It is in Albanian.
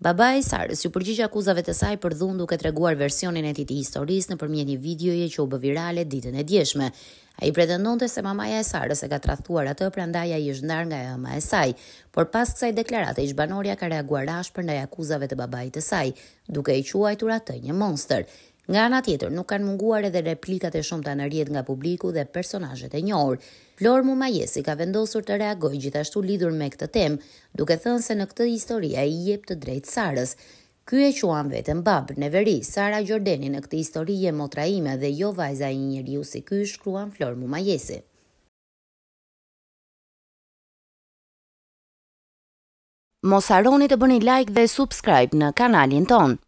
Baba e Sarës ju përgjigj akuzave të saj për dhunë duke treguar versionin e tij të historisë nëpërmjet një videoje që u bë virale ditën e djeshme. Ai pretendonte se mamaja e Sarës e ka tradhtuar atë, prandaj ai është ndar nga ëma e saj. Por pas kësaj deklarate, ish banorja ka reaguar ashpër ndaj akuzave të babait të saj, duke i quajtur atë një monster. Nga ana tjetër, nuk kanë munguar edhe replikat e shumta në rrjet nga publiku dhe personazhet e njohur. Flor Mumajesi ka vendosur të reagoj gjithashtu lidhur me këtë temë, duke thënë se në këtë histori ai jep të drejtë Sarës. Ky e quan vetëm bab, Neveri, Sara Gjordeni në këtë histori e motra ime dhe jo vajza e një njeriu si ky, shkruan Flor Mumajesi. Mos harroni të bëni like dhe subscribe në kanalin tonë.